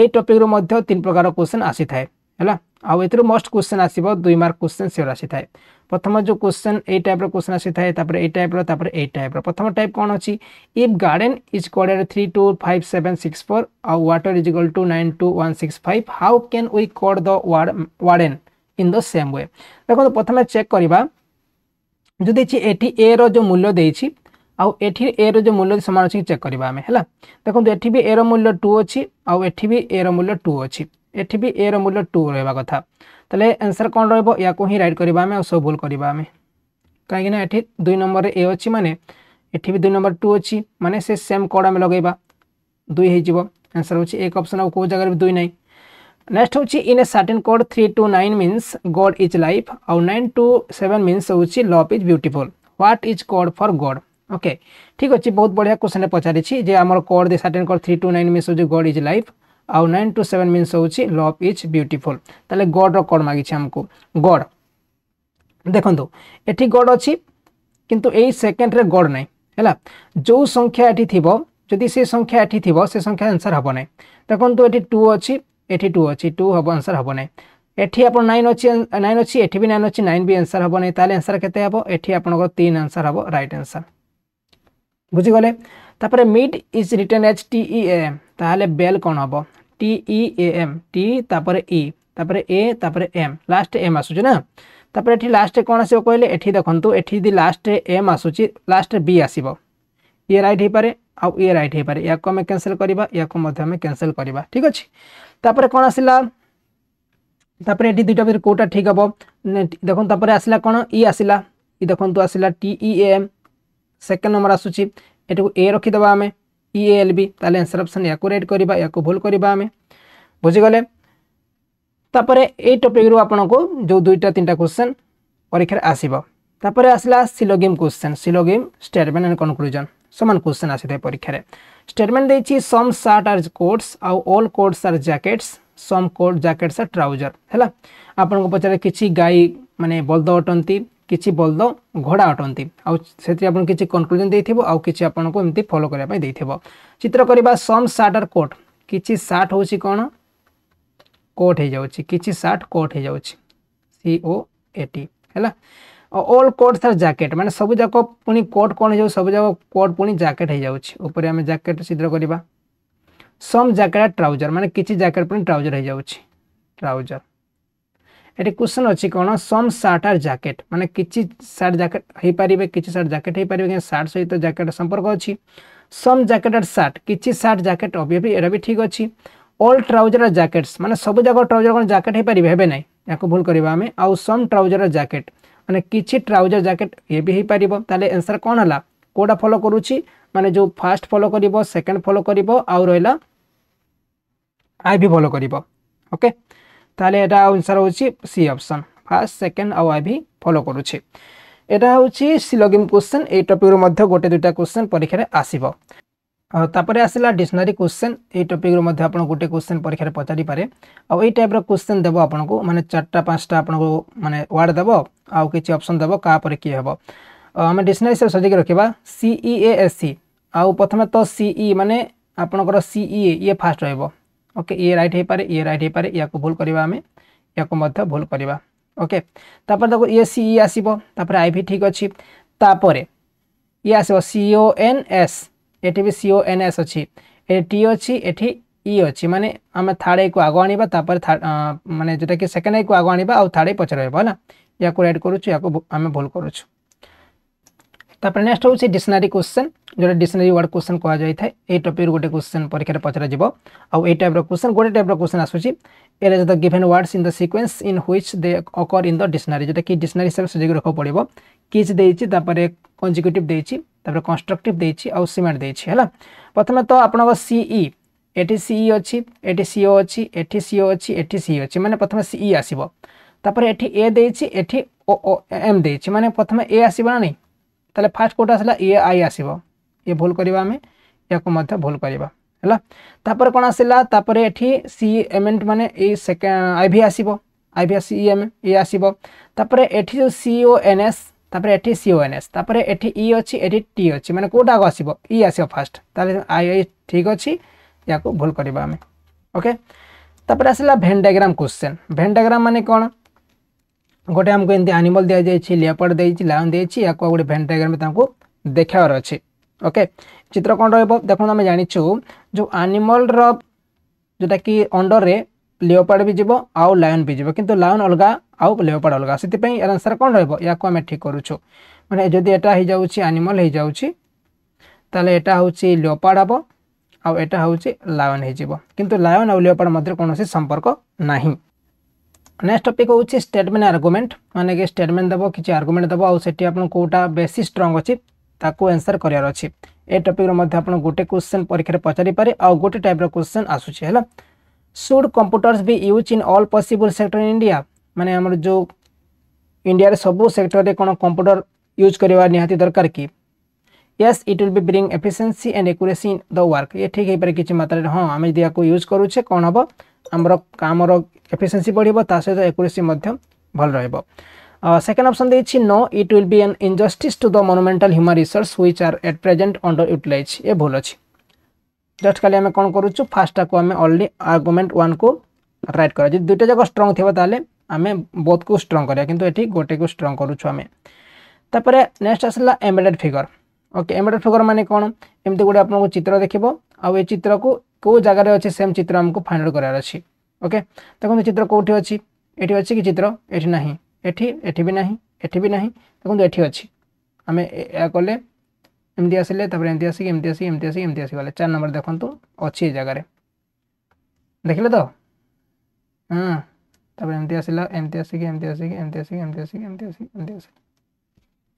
এই টপিক্রু মধ্যে তিন প্রকার কোশ্চেন আসি থাকে হল আউ এর মোস্ট কোশ্চেন আসব দুই মার্ক কোশ্চেন সিওর আসি থাকে ପ୍ରଥମ ଯେଉଁ କ୍ୱେଶ୍ଚନ୍ ଏଇ ଟାଇପ୍ର କ୍ୱେଶ୍ଚନ୍ ଆସିଥାଏ ତାପରେ ଏଇ ଟାଇପ୍ର ତାପରେ ଏଇ ଟାଇପ୍ର ପ୍ରଥମ ଟାଇପ୍ କ'ଣ ଅଛି if garden is coded three two five seven six four ଆଉ water is equal to nine two one six five how can we code the warden in the same way ଦେଖନ୍ତୁ ପ୍ରଥମେ ଚେକ୍ କରିବା ଯଦି ଦେଇଛି ଏଠି ଏର ଯେଉଁ ମୂଲ୍ୟ ଦେଇଛି ଆଉ ଏଠି ଏର ଯେଉଁ ମୂଲ୍ୟ ସମାନ ଅଛି ଚେକ୍ କରିବା ଆମେ ହେଲା ଦେଖନ୍ତୁ ଏଠି ବି ଏର ମୂଲ୍ୟ ଟୁ ଅଛି ଆଉ ଏଠି ବି ଏର ମୂଲ୍ୟ ଟୁ ଅଛି ये भी ए रूल्य टू रहा कथ आंसर कौन रहा हिं रईट करवामें सब भूल करवामें कहीं दुई नंबर ए अच्छी मानने ये भी दुई नंबर टू अच्छी मानने से सेम कॉड आम लगे दुई हो आंसर हूँ एक अप्सन आ कौ जगार भी दुई ना नेक्स्ट हूँ in a certain code three two nine means god is life आउ नाइन टू सेवेन मीनस हूँ love is beautiful what is code for god okay ठीक अच्छे बहुत बढ़िया क्वेश्चन पचारे आम कॉड दे certain code three two nine means हूँ गड इज लाइफ ଆଉ ନାଇନ୍ ଟୁ ସେଭେନ୍ ମିନ୍ସ ହେଉଛି ଲଭ୍ ଇଜ୍ ବ୍ୟୁଟିଫୁଲ୍ ତାହେଲେ ଗଡ଼୍ର କ'ଣ ମାଗିଛି ଆମକୁ ଗଡ଼୍ ଦେଖନ୍ତୁ ଏଠି ଗଡ଼୍ ଅଛି କିନ୍ତୁ ଏଇ ସେକେଣ୍ଡରେ ଗଡ଼୍ ନାହିଁ ହେଲା ଯେଉଁ ସଂଖ୍ୟା ଏଠି ଥିବ ଯଦି ସେ ସଂଖ୍ୟା ଏଠି ଥିବ ସେ ସଂଖ୍ୟା ଆନ୍ସର୍ ହେବ ନାହିଁ ଦେଖନ୍ତୁ ଏଠି ଟୁ ଅଛି ଏଠି ଟୁ ଅଛି ଟୁ ହେବ ଆନ୍ସର୍ ହେବ ନାହିଁ ଏଠି ଆପଣ ନାଇନ୍ ଅଛି ନାଇନ୍ ଅଛି ଏଠି ବି ନାଇନ୍ ଅଛି ନାଇନ୍ ବି ଆନ୍ସର୍ ହେବ ନାହିଁ ତାହେଲେ ଆନ୍ସର୍ କେତେ ହେବ ଏଠି ଆପଣଙ୍କର ତିନି ଆନ୍ସର୍ ହେବ ରାଇଟ୍ ଆନ୍ସର୍ ବୁଝିଗଲେ তারপরে mid is written as T E A M তাহলে বেল কোণ হব টি ই এ এম টি তারপরে ই e, তারপরে এ তারপরে এম লাস্ট এম আসুଛି না তারপরে এটি লাস্টে কোণ আসিব কহিলে এটি দেখন্তু এটি যদি লাস্টে এম আসুଛି লাস্টে বি আসিব ইয়ে রাইট হইপারে আউ ইয়ে রাইট হইপারে ইয়াকু আমি ক্যানসেল করিবা ইয়াকু মধ্যে আমি ক্যানসেল করিবা ঠিক আছে তারপরে কোণ আসিলা তারপরে এটি দুইটা ভিতরে কোটা ঠিক হব দেখুন তারপরে আসিলা কোণ ই আসিলা ই দেখন্তু আসিলা টি ই এম সেকেন্ড নম্বর আসুছি ଏଟାକୁ ଏ ରଖିଦେବା ଆମେ ଇ ଏ ଏଲ୍ ବି ତାହେଲେ ଆନ୍ସର୍ ଅପ୍ସନ୍ ୟାକୁ ରାଇଟ୍ କରିବା ୟାକୁ ଭୁଲ କରିବା ଆମେ ବୁଝିଗଲେ ତାପରେ ଏଇ ଟପିକ୍ରୁ ଆପଣଙ୍କୁ ଯେଉଁ ଦୁଇଟା ତିନିଟା କୋଶ୍ଚେନ୍ ପରୀକ୍ଷାରେ ଆସିବ ତାପରେ ଆସିଲା syllogism question syllogism statement and conclusion ସମାନ କୋଶ୍ଚେନ୍ ଆସିଥାଏ ପରୀକ୍ଷାରେ ଷ୍ଟେଟମେଣ୍ଟ ଦେଇଛି ସମ୍ ସାର୍ଟ ଆର୍ କୋଟ୍ସ ଆଉ all coats are jackets some coat jackets are trouser ହେଲା ଆପଣଙ୍କୁ ପଚାରେ କିଛି ଗାଈ ମାନେ ବଳଦ ଅଟନ୍ତି କିଛି ବଳଦ ଘୋଡ଼ା ଅଟନ୍ତି ଆଉ ସେଥିରେ ଆପଣ କିଛି କନକ୍ଲୁଜନ୍ ଦେଇଥିବ ଆଉ କିଛି ଆପଣଙ୍କୁ ଏମିତି ଫଲୋ କରିବା ପାଇଁ ଦେଇଥିବ ଚିତ୍ର କରିବା ସମ୍ ସାର୍ଟ ଆର୍ କୋଟ୍ କିଛି ସାର୍ଟ ହେଉଛି କ'ଣ କୋଟ୍ ହେଇଯାଉଛି କିଛି ସାର୍ଟ କୋଟ୍ ହେଇଯାଉଛି ସିଓ ଏଟି ହେଲା ଅଲ୍ କୋଟ୍ ତାର ଜ୍ୟାକେଟ୍ ମାନେ ସବୁଯାକ ପୁଣି କୋଟ୍ କ'ଣ ହେଇଯାଉ ସବୁଯାକ କୋଟ୍ ପୁଣି ଜ୍ୟାକେଟ୍ ହେଇଯାଉଛି ଉପରେ ଆମେ ଜ୍ୟାକେଟ୍ ଚିତ୍ର କରିବା ସମ୍ ଜ୍ୟାକେଟ୍ ଆର୍ ଟ୍ରାଉଜର୍ ମାନେ କିଛି ଜ୍ୟାକେଟ୍ ପୁଣି ଟ୍ରାଉଜର୍ ହେଇଯାଉଛି ଟ୍ରାଉଜର୍ ଏଠି କ୍ୱେଶ୍ଚନ୍ ଅଛି କ'ଣ ସମ୍ ସାର୍ଟ ଆର୍ ଜ୍ୟାକେଟ୍ ମାନେ କିଛି ସାର୍ଟ ଜ୍ୟାକେଟ୍ ହେଇପାରିବେ କିଛି ସାର୍ଟ ଜ୍ୟାକେଟ୍ ହେଇପାରିବେ କାହିଁକି ସାର୍ଟ ସହିତ ଜ୍ୟାକେଟ୍ ସମ୍ପର୍କ ଅଛି ସମ୍ ଜ୍ୟାକେଟ୍ ଆର୍ ସାର୍ଟ କିଛି ସାର୍ଟ ଜ୍ୟାକେଟ୍ ଅଭିବି ଏଇଟା ବି ଠିକ୍ ଅଛି ଅଲ୍ ଟ୍ରାଉଜର୍ ଆର୍ ଜ୍ୟାକେଟ୍ସ ମାନେ ସବୁ ଯାକ ଟ୍ରାଉଜର୍ କ'ଣ ଜ୍ୟାକେଟ୍ ହେଇପାରିବେ ହେବେ ନାହିଁ ଏହାକୁ ଭୁଲ କରିବା ଆମେ ଆଉ ସମ୍ ଟ୍ରାଉଜର୍ ଆର୍ ଜ୍ୟାକେଟ୍ ମାନେ କିଛି ଟ୍ରାଉଜର୍ ଜ୍ୟାକେଟ୍ ଇଏ ବି ହେଇପାରିବ ତାହେଲେ ଏନ୍ସର୍ କ'ଣ ହେଲା କେଉଁଟା ଫଲୋ କରୁଛି ମାନେ ଯେଉଁ ଫାର୍ଷ୍ଟ ଫଲୋ କରିବ ସେକେଣ୍ଡ ଫଲୋ କରିବ ଆଉ ରହିଲା ଆଇ ବି ଫଲୋ କରିବ ଓକେ তাহলে এটা ଆନ୍ସର ହେଉଛି ସି ଅପସନ୍ ଫାର୍ଷ୍ଟ ସେକେଣ୍ଡ ଆଉ ଆଇ ଭି ଫଲୋ କରୁଛି এটা ହେଉଛି ସିଲୋଗିମ୍ କୋଶ୍ଚେନ୍ ଏଇ ଟପିକ୍ରୁ ମଧ୍ୟ ଗୋଟେ ଦୁଇଟା କୋଶ୍ଚେନ୍ ପରୀକ୍ଷାରେ ଆସିବ ତାପରେ ଆସିଲା ଡିକ୍ସନାରୀ କୋଶ୍ଚେନ୍ ଏଇ ଟପିକ୍ରୁ ମଧ୍ୟ ଆପଣ ଗୋଟେ କୋଶ୍ଚେନ୍ ପରୀକ୍ଷାରେ ପଚାରିପାରେ ଆଉ ଏଇ ଟାଇପ୍ର କୋଶ୍ଚେନ୍ ଦେବ ଆପଣଙ୍କୁ ମାନେ ଚାରିଟା ପାଞ୍ଚଟା ଆପଣଙ୍କୁ ମାନେ ୱାର୍ଡ଼ ଦେବ ଆଉ କିଛି ଅପସନ୍ ଦେବ କାହାପରେ କିଏ ହେବ ଆମେ ଡିକ୍ସନାରୀ ସବୁ ସଜାଇକି ରଖିବା ସିଇଏ ଏସ୍ ସି ଆଉ ପ୍ରଥମେ ତ ସିଇ ମାନେ ଆପଣଙ୍କର ସିଇଏ ଇଏ ଫାଷ୍ଟ ରହିବ ओके ये रईट हो पाए ये रईट हो पाए या भूल करवा भूल करवा ओके देख ये सी आसो आई भी ठीक अच्छी तापर ये आसो सीओ एन एस ये भी सीओ एन एस अच्छी टी अच्छी ये इ अच्छी मानने आम थार्ड ए को आग आ मानने जोटा कि सेकेंड ए को आग आ थार्ड ए पचर है या याड करें भूल करुच्छू তাপরে নেক্সট হচ্ছে ডিকশনারি কোশ্চেন ଯେଉଁଟା ଡିକ୍ସନାରୀ ୱାର୍ଡ଼ କୋଶ୍ଚେନ୍ କୁହାଯାଇଥାଏ ଏଇ ଟପିକ୍ରୁ ଗୋଟେ କୋଶ୍ଚେନ୍ ପରୀକ୍ଷାରେ ପଚରାଯିବ ଆଉ ଏଇ ଟାଇପ୍ର କୋଶ୍ଚେନ୍ ଗୋଟେ ଟାଇପ୍ର କୋଶ୍ଚେନ୍ ଆସୁଛି ଏଟ୍ is the given words in the sequence in which they occur in the dictionary ଯେଉଁଟାକି ଡିକ୍ସନାରୀ ହିସାବରେ ସୁଯୋଗ ରଖିବାକୁ ପଡ଼ିବ କିଚ୍ ଦେଇଛି ତାପରେ କଞ୍ଜିକ୍ୟୁଟିଭ୍ ଦେଇଛି ତାପରେ କନଷ୍ଟ୍ରକ୍ଟିଭ୍ ଦେଇଛି ଆଉ ସିମେଣ୍ଟ ଦେଇଛି ହେଲା ପ୍ରଥମେ ତ ଆପଣଙ୍କ ସିଇ ଏଠି ସିଇ ଅଛି ଏଠି ସିଓ ଅଛି ଏଠି ସିଓ ଅଛି ଏଠି ସିଇ ଅଛି ମାନେ ପ୍ରଥମେ ସିଇ ଆସିବ ତାପରେ ଏଠି ଏ ଦେଇଛି ଏଠି ଓ ଏମ୍ ଦେଇଛି ମାନେ ପ୍ରଥମେ ଏ ଆସିବ ନା ନାହିଁ तेल फास्ट कौट आसा ए आई आस भूल करवा भूल करवा कौन आसलापर एटी सी एम एंड मान आई भी आस आई भी सी एम ए आसपर एटी जो सीओ एन एस एटी सीओ एन एस एटी इ अच्छी एटी टी अच्छी मैंने कौटा आस आस फास्ट आई आई ठीक अच्छी या भूल करवा ओके आसला भेन डायग्राम क्वेश्चन भेन डायग्राम मान कौन गोटे आमको एमती आनिमल दि जाइए लेपर्ड देती लाउन देती गोटे भेन डायग्राम देखार अच्छे ओके चित्र कौन रखो आम जानू जो आनिमल जोटा कि अंडर रे लिओपार्ड भी जीव आउ लायन भी जीव कि लायन अलग आउ लिओपार्ड अलग से यार आंसर कौन रहा आम ठीक करुचु मैंने जदि यहाँ हो जाऊँगी आनिमल हो जाऊँगी हूँ लिओपार्ड हम आउ यहाँ हूँ लायन हो लायन आउ लिओपार्ड मध्य कौन संपर्क ना नेक्स्ट टपिक हूँ स्टेटमेंट आर्गुमेंट मैंने कि स्टेटमेंट देव किसी आर्गुमेंट देव आठी आप कौटा बेस स्ट्रंग अच्छी ताको आंसर करार अच्छे ए टपिक्र गोटे क्वेश्चन परीक्षा पचारिपे आउ गोटे टाइप्र क्वेश्चन आसूसी है should computers be use in all possible sector in India माने आम जो इंडिया सब सेक्टर में कौन कंप्यूटर यूज करवा निहाती दरकार कि yes it will be bring efficiency and accuracy in the work ये ठीक है पर किसी मात्रा हाँ आम यूज करूचे कौन हम ଆମର କାମର ଏଫିସିଏନ୍ସି ବଢ଼ିବ ତା ସହିତ ଏକୁରେସି ମଧ୍ୟ ଭଲ ରହିବ ସେକେଣ୍ଡ ଅପସନ୍ ଦେଇଛି no it will be an injustice to the monumental human research which are at present under utilise ଏ ଭୁଲ ଅଛି ଜଷ୍ଟ ଖାଲି ଆମେ କ'ଣ କରୁଛୁ ଫାର୍ଷ୍ଟଟାକୁ ଆମେ ଅଲରେଡ଼ି ଆର୍ଗୁମେଣ୍ଟ ୱାନ୍କୁ ରାଇଟ୍ କରିବା ଯଦି ଦୁଇଟା ଯାକ ଷ୍ଟ୍ରଙ୍ଗ ଥିବ ତାହେଲେ ଆମେ ବୋଥକୁ ଷ୍ଟ୍ରଙ୍ଗ କରିବା କିନ୍ତୁ ଏଠି ଗୋଟେକୁ ଷ୍ଟ୍ରଙ୍ଗ କରୁଛୁ ଆମେ ତାପରେ ନେକ୍ସଟ ଆସିଲା embedded figure okay embedded figure ମାନେ କ'ଣ ଏମିତି ଗୋଟେ ଆପଣଙ୍କୁ ଚିତ୍ର ଦେଖିବ ଆଉ ଏ ଚିତ୍ରକୁ କେଉଁ ଜାଗାରେ ଅଛି ସେମ୍ ଚିତ୍ର ଆମକୁ ଫାଇଣ୍ଡ ଆଉଟ୍ କରିବାର ଅଛି ଓକେ ଦେଖନ୍ତୁ ଚିତ୍ର କେଉଁଠି ଅଛି ଏଠି ଅଛି କି ଚିତ୍ର ଏଠି ନାହିଁ ଏଠି ଏଠି ବି ନାହିଁ ଏଠି ବି ନାହିଁ ଦେଖନ୍ତୁ ଏଠି ଅଛି ଆମେ ଏହା କଲେ ଏମିତି ଆସିଲେ ତାପରେ ଏମିତି ଆସିକି ଏମିତି ଆସିକି ଏମିତି ଆସିକି ଏମିତି ଆସିଗଲେ ଚାରି ନମ୍ବର ଦେଖନ୍ତୁ ଅଛି ଏ ଜାଗାରେ ଦେଖିଲେ ତ ହଁ ତାପରେ ଏମିତି ଆସିଲା ଏମିତି ଆସିକି ଏମିତି ଆସିକି ଏମିତି ଆସିକି ଏମିତି ଆସିକି ଏମିତି ଆସିକି ଏମିତି ଆସିକି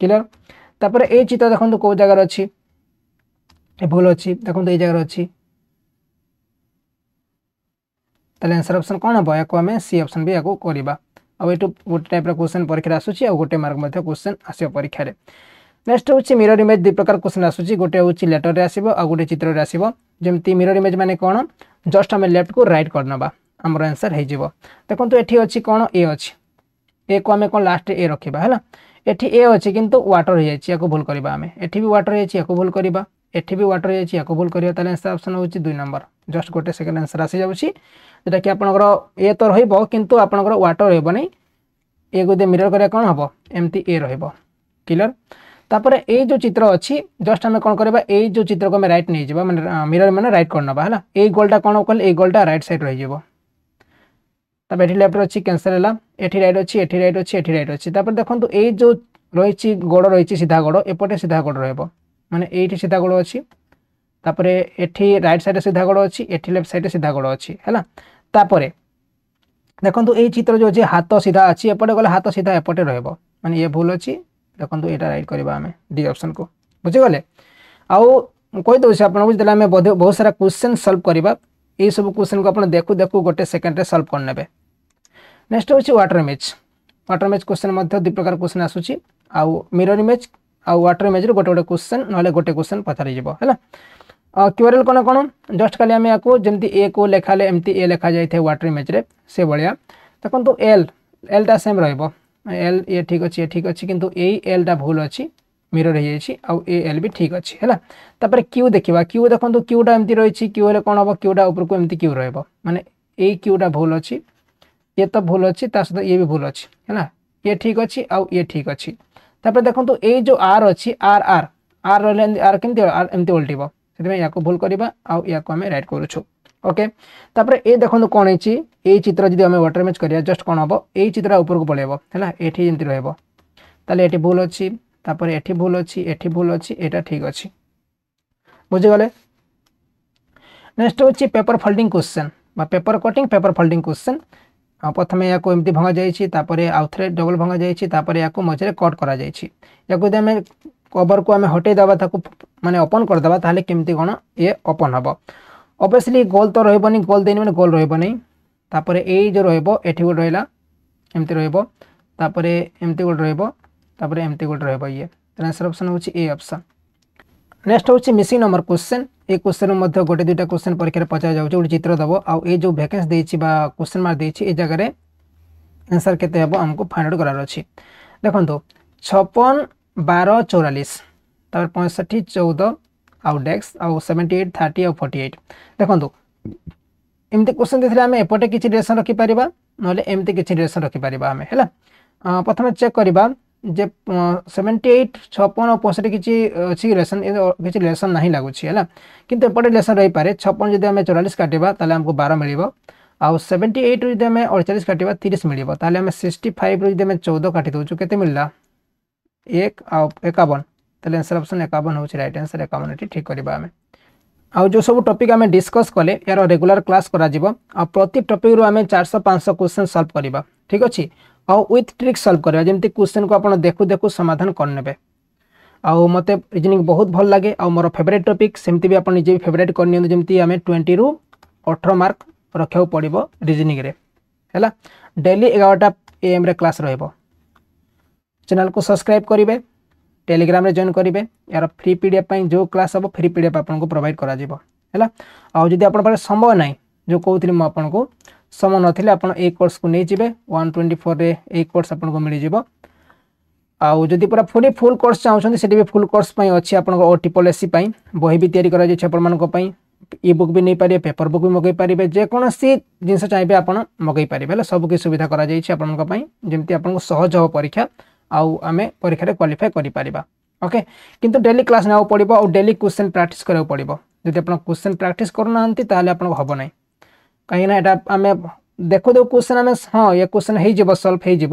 କ୍ଲିଅର ତାପରେ ଏଇ ଚିତ୍ର ଦେଖନ୍ତୁ କେଉଁ ଜାଗାରେ ଅଛି ଏ ଭୁଲ ଅଛି ଦେଖନ୍ତୁ ଏଇ ଜାଗାରେ ଅଛି তাহলে ଆନ୍ସର ଅପସନ୍ କ'ଣ ହେବ ଏହାକୁ ଆମେ ସି ଅପସନ୍ ବି ଏହାକୁ କରିବା ଆଉ ଏଠୁ ଗୋଟେ ଟାଇପ୍ର କୋଶ୍ଚିନ୍ ପରୀକ୍ଷାରେ ଆସୁଛି ଆଉ ଗୋଟେ ମାର୍କ ମଧ୍ୟ କୋଶ୍ଚିନ୍ ଆସିବ ପରୀକ୍ଷାରେ ନେକ୍ସଟ ହେଉଛି ମିରର ଇମେଜ୍ ଦୁଇ ପ୍ରକାର କୋଶ୍ଚିନ୍ ଆସୁଛି ଗୋଟେ ହେଉଛି ଲେଟର୍ରେ ଆସିବ ଆଉ ଗୋଟେ ଚିତ୍ରରେ ଆସିବ ଯେମିତି ମିରର ଇମେଜ୍ ମାନେ କ'ଣ ଜଷ୍ଟ ଆମେ ଲେଫ୍ଟକୁ ରାଇଟ୍ କରିନେବା ଆମର ଆନ୍ସର୍ ହେଇଯିବ ଦେଖନ୍ତୁ ଏଠି ଅଛି କ'ଣ ଏ ଅଛି ଏକୁ ଆମେ କ'ଣ ଲାଷ୍ଟ ଏ ରଖିବା ହେଲା ଏଠି ଏ ଅଛି କିନ୍ତୁ ୱାଟର ହେଇଯାଇଛି ୟାକୁ ଭୁଲ କରିବା ଆମେ ଏଠି ବି ୱାଟର ହେଇଛି ୟାକୁ ଭୁଲ କରିବା ଏଠି ବି ୱାଟର ହେଇଯାଇଛି ୟାକୁ ଭୁଲ କରିବା ତାହେଲେ ଆନ୍ସର୍ ଅପସନ୍ ହେଉଛି ଦୁଇ ନମ୍ବର ଜଷ୍ଟ ଗୋଟେ ସେକେଣ୍ଡ ଆନ୍ସର୍ ଆସିଯାଉଛି ଯେଉଁଟାକି ଆପଣଙ୍କର ଏ ତ ରହିବ କିନ୍ତୁ ଆପଣଙ୍କର ୱାଟର୍ ରହିବ ନାହିଁ ଏକୁ ଯଦି ମିରର୍ କରିବା କ'ଣ ହେବ ଏମିତି ଏ ରହିବ କ୍ଲିଅର୍ ତାପରେ ଏଇ ଯେଉଁ ଚିତ୍ର ଅଛି ଜଷ୍ଟ ଆମେ କ'ଣ କରିବା ଏଇ ଯେଉଁ ଚିତ୍ରକୁ ଆମେ ରାଇଟ୍ ନେଇଯିବା ମାନେ ମିରର୍ ମାନେ ରାଇଟ୍ କରିନେବା ହେଲା ଏଇ ଗୋଲ୍ଟା କ'ଣ କଲେ ଏଇ ଗୋଲ୍ଟା ରାଇଟ୍ ସାଇଡ଼୍ ରହିଯିବ ତାପରେ ଏଠି ଲେଫ୍ଟ ଅଛି କ୍ୟାନ୍ସଲ୍ ହେଲା ଏଠି ରାଇଟ୍ ଅଛି ଏଠି ରାଇଟ୍ ଅଛି ଏଠି ରାଇଟ୍ ଅଛି ତାପରେ ଦେଖନ୍ତୁ ଏଇ ଯେଉଁ ରହିଛି ଗୋଡ଼ ରହିଛି ସିଧା ଗୋଡ଼ ଏପଟେ ସିଧା ଗୋଡ଼ ରହିବ ମାନେ ଏଇଠି ସିଧା ଗୋଡ଼ ଅଛି তাপরে এটি রাইট সাইডে সিধা গোড় অছি এটি লেফট সাইডে সিধা গোড় অছি হ্যাঁ তাপরে দেখন্তু এই চিত্র যে অছি হাত সিধা আছে এপটে গলে হাত সিধা এপটে রহব মানে ইয়ে ভুল অছি দেখন্তু এটা রাইট করিবা আমি ডি অপশন কো বুঝিগলে আউ কইদেছি আপনার যেটা আমি বহু সারা কোশ্চেন সলভ করা এইসব কোশ্চেন কু আপনার দেখু দেখু গোটে সেকেন্ডে সলভ করে নেবে নেক্সট হচ্ছে water image water image question দুই প্রকার কোশ্চেন আসুচি আউ মিরর ইমেজ আউ ওয়াটার ইমেজ গোটে গোটে কোশ্চেন নহলে গোটে কোশ্চেন পচারিযোগ হ্যাঁ କ୍ୟୁଆରଏଲ୍ କ'ଣ କ'ଣ ଜଷ୍ଟ ଖାଲି ଆମେ ୟାକୁ ଯେମିତି ଏକୁ ଲେଖାଲେ ଏମିତି ଏ ଲେଖାଯାଇଥାଏ ୱାଟର୍ ଇମେଜ୍ରେ ସେଭଳିଆ ଦେଖନ୍ତୁ ଏଲ୍ ଏଲ୍ଟା ସେମ୍ ରହିବ ଏଲ୍ ଏ ଠିକ୍ ଅଛି ଏ ଠିକ୍ ଅଛି କିନ୍ତୁ ଏଇ ଏଲ୍ଟା ଭୁଲ ଅଛି ମିରର୍ ହେଇଯାଇଛି ଆଉ ଏ ଏଲ୍ ବି ଠିକ୍ ଅଛି ହେଲା ତାପରେ କ୍ୟୁ ଦେଖିବା କ୍ୟୁ ଦେଖନ୍ତୁ କ୍ୟୁଟା ଏମିତି ରହିଛି କ୍ୟୁ ହେଲେ କ'ଣ ହେବ କ୍ୟୁଟା ଉପରକୁ ଏମିତି କ୍ୟୁ ରହିବ ମାନେ ଏଇ କ୍ୟୁଟା ଭୁଲ ଅଛି ଏ ତ ଭୁଲ ଅଛି ତା ସହିତ ଇଏ ବି ଭୁଲ ଅଛି ହେଲା ଇଏ ଠିକ୍ ଅଛି ଆଉ ଇଏ ଠିକ୍ ଅଛି ତାପରେ ଦେଖନ୍ତୁ ଏଇ ଯେଉଁ ଆର୍ ଅଛି ଆର୍ ଆର୍ ଆର୍ ରହିଲେ ଆର୍ କେମିତି ଆର୍ ଏମିତି ଓଲଟିବ ସେଥିପାଇଁ ଏହାକୁ ଭୁଲ କରିବା ଆଉ ଏହାକୁ ଆମେ ରାଇଟ୍ କରୁଛୁ ଓକେ ତାପରେ ଏ ଦେଖନ୍ତୁ କ'ଣ ହେଇଛି ଏଇ ଚିତ୍ର ଯଦି ଆମେ ୱାଟର୍ ମ୍ୟାଚ୍ କରିବା ଜଷ୍ଟ କ'ଣ ହେବ ଏଇ ଚିତ୍ର ଉପରକୁ ପଳାଇବ ହେଲା ଏଠି ଯେମିତି ରହିବ ତାହେଲେ ଏଠି ଭୁଲ ଅଛି ତାପରେ ଏଠି ଭୁଲ ଅଛି ଏଠି ଭୁଲ ଅଛି ଏଇଟା ଠିକ୍ ଅଛି ବୁଝିଗଲେ ନେକ୍ସଟ ହେଉଛି ପେପର୍ ଫୋଲ୍ଡିଂ କ୍ୱେଶ୍ଚନ୍ ବା paper cutting paper folding question ଆଉ ପ୍ରଥମେ এমতি ଏମିତି ଭଙ୍ଗାଯାଇଛି ତାପରେ আউথরে ডবল ভঙ্গা যাই তাপরে ইয়াকে মঝে কট করা যাই ইয়াকে যদি কভর কু আমি হটাই দেবা তাকে মানে ওপন করেদেবা তাহলে কেমতি কোণ ইয়ে ওপন হব অবভিয়াসলি গোল তো রহবনি গোল দেয়নি মানে গোল রহবনি তাপরে এই যে রহব এটি গোটে রহলা এমতি রহব তাপরে এমতি গোটে রহব তাপরে এমতি গোটে রহব ইয়ে তাহলে আনসার অপসন হচ্ছে এ অপসন নেক্সট হচ্ছে মিসিং নম্বর কোশ্চেন এই কোশ্চেন মধ্যে গোটে দুইটা কোশ্চেন পরীক্ষায় পচা যাচ্ছে গোটে চিত্র দেব আউ এই যে ভ্যাকেন্সি দিয়েছি বা কোশ্চেন মার্ক দিয়েছি এই জায়গায় আনসার কেতে হব আমাকে ফাইন্ড আউট করার অছি দেখুন ছপন बार चौरालीस पैंसठ चौदह आउ डेक्स आउ सेवेन्टी एट थर्टी आउ फोर्टी एट देखो एमती क्वेश्चन देखे आम एपटे किसी डिरेसन रखिपर नमी किसी डिरेसन रखिपर आम है प्रथम चेक करवा जे सेवेन्टी एट छपन और पंसठ किसी अच्छी रेसन किसी रेसन ना लगुच है कितु एपटे रेसन रही पाए छपन जब आम चौरालीस काटा तो आमको बार मिल आउ सेवेन्टी एट्रु जब अड़चाश काटा तीस मिले तो आम सिक्सटी फाइव रु जब चौदह काटिदेज के मिलला एक एकावन ତାହେଲେ ଆନ୍ସର୍ ଅପ୍ସନ୍ ଏକାବନ ହେଉଛି ରାଇଟ୍ ଆନ୍ସର୍ ଏକାବନ ଏଠି ଠିକ୍ କରିବା ଆମେ ଆଉ ଯେଉଁ ସବୁ ଟପିକ୍ ଆମେ ଡିସ୍କସ୍ କଲେ ଏହାର ରେଗୁଲାର କ୍ଲାସ୍ କରାଯିବ ଆଉ ପ୍ରତି ଟପିକ୍ରୁ ଆମେ ଚାରିଶହ ପାଞ୍ଚଶହ କ୍ୱେଶ୍ଚନ୍ ସଲ୍ଭ କରିବା ଠିକ୍ ଅଛି ଆଉ ୱିଥ୍ ଟ୍ରିକ୍ ସଲ୍ଭ କରିବା ଯେମିତି କ୍ୱେଶ୍ଚନ୍କୁ ଆପଣ ଦେଖୁ ଦେଖୁ ସମାଧାନ କରିନେବେ ଆଉ ମୋତେ ରିଜନିଂ ବହୁତ ଭଲ ଲାଗେ ଆଉ ମୋର ଫେଭରେଟ୍ ଟପିକ୍ ସେମିତି ବି ଆପଣ ନିଜେ ବି ଫେଭରେଟ୍ କରିନିଅନ୍ତୁ ଯେମିତି ଆମେ ଟ୍ୱେଣ୍ଟିରୁ ଅଠର ମାର୍କ ରଖିବାକୁ ପଡ଼ିବ ରିଜନିଂରେ ହେଲା ଡେଲି ଏଗାରଟା ଏଏମ୍ରେ କ୍ଲାସ୍ ରହିବ ଚ୍ୟାନେଲ୍କୁ ସବସ୍କ୍ରାଇବ୍ କରିବେ ଟେଲିଗ୍ରାମରେ ଜଏନ୍ କରିବେ ଏହାର ଫ୍ରି ପି ଡି ଏଫ୍ ପାଇଁ ଯେଉଁ କ୍ଲାସ୍ ହେବ ଫ୍ରି ପି ଡି ଏଫ୍ ଆପଣଙ୍କୁ ପ୍ରୋଭାଇଡ଼ କରାଯିବ ହେଲା ଆଉ ଯଦି ଆପଣଙ୍କ ପାଖରେ ସମୟ ନାହିଁ ଯେଉଁ କହୁଥିଲି ମୁଁ ଆପଣଙ୍କୁ ସମୟ ନଥିଲେ ଆପଣ ଏଇ କୋର୍ସକୁ ନେଇଯିବେ ୱାନ୍ ଟ୍ୱେଣ୍ଟି ଫୋର୍ରେ ଏଇ କୋର୍ସ ଆପଣଙ୍କୁ ମିଳିଯିବ ଆଉ ଯଦି ପୁରା ଫୁଲି ଫୁଲ୍ କୋର୍ସ ଚାହୁଁଛନ୍ତି ସେଠି ବି ଫୁଲ୍ କୋର୍ସ ପାଇଁ ଅଛି ଆପଣଙ୍କ ଓ ଟିପଲ୍ ଏସ୍ ସି ପାଇଁ ବହି ବି ତିଆରି କରାଯାଇଛି ଆପଣମାନଙ୍କ ପାଇଁ ଇ ବୁକ୍ ବି ନେଇପାରିବେ ପେପର୍ ବୁକ୍ ବି ମଗାଇ ପାରିବେ ଯେକୌଣସି ଜିନିଷ ଚାହିଁବେ ଆପଣ ମଗାଇ ପାରିବେ ହେଲେ ସବୁକିଛି ସୁବିଧା କରାଯାଇଛି ଆପଣଙ୍କ ପାଇଁ ଯେମିତି ଆପଣଙ୍କୁ ସହଜ ହେବ ପରୀକ୍ଷା ଆଉ ଆମେ ପରୀକ୍ଷାରେ କ୍ୱାଲିଫାଏ କରିପାରିବା ଓକେ କିନ୍ତୁ ଡେଲି କ୍ଲାସ୍ ନେବାକୁ ପଡ଼ିବ ଆଉ ଡେଲି କ୍ୱେଶ୍ଚନ୍ ପ୍ରାକ୍ଟିସ୍ କରିବାକୁ ପଡ଼ିବ ଯଦି ଆପଣ କ୍ୱେଶ୍ଚନ୍ ପ୍ରାକ୍ଟିସ୍ କରୁନାହାନ୍ତି ତାହେଲେ ଆପଣଙ୍କୁ ହେବ ନାହିଁ କାହିଁକିନା ଏଇଟା ଆମେ ଦେଖୁ ଦେଖୁ କ୍ୱେଶ୍ଚନ୍ ଆମେ ହଁ ଏ କ୍ୱେଶ୍ଚନ୍ ହେଇଯିବ ସଲ୍ଭ ହେଇଯିବ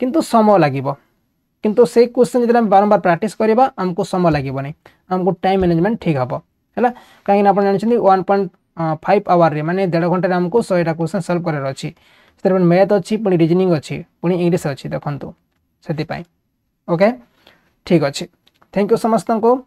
କିନ୍ତୁ ସମୟ ଲାଗିବ କିନ୍ତୁ ସେଇ କ୍ୱେଶ୍ଚନ୍ ଯଦି ଆମେ ବାରମ୍ବାର ପ୍ରାକ୍ଟିସ୍ କରିବା ଆମକୁ ସମୟ ଲାଗିବନି ଆମକୁ ଟାଇମ୍ ମ୍ୟାନେଜମେଣ୍ଟ ଠିକ୍ ହେବ ହେଲା କାହିଁକିନା ଆପଣ ଜାଣିଛନ୍ତି ୱାନ୍ ପଏଣ୍ଟ ଫାଇଭ୍ ଆୱାର୍ରେ ମାନେ ଦେଢ଼ ଘଣ୍ଟାରେ ଆମକୁ ଶହେଟା କ୍ୱେଶ୍ଚନ୍ ସଲ୍ଭ କରିବାର ଅଛି ସେଥିରେ ପୁଣି ମ୍ୟାଥ୍ ଅଛି ପୁଣି ରିଜନିଂ ଅଛି ପୁଣି ଇଂଲିଶ ଅଛି ଦେଖନ୍ତୁ ସେଥିପାଇଁ ଓକେ ଠିକ୍ ଅଛି ଥ୍ୟାଙ୍କ ୟୁ ସମସ୍ତଙ୍କୁ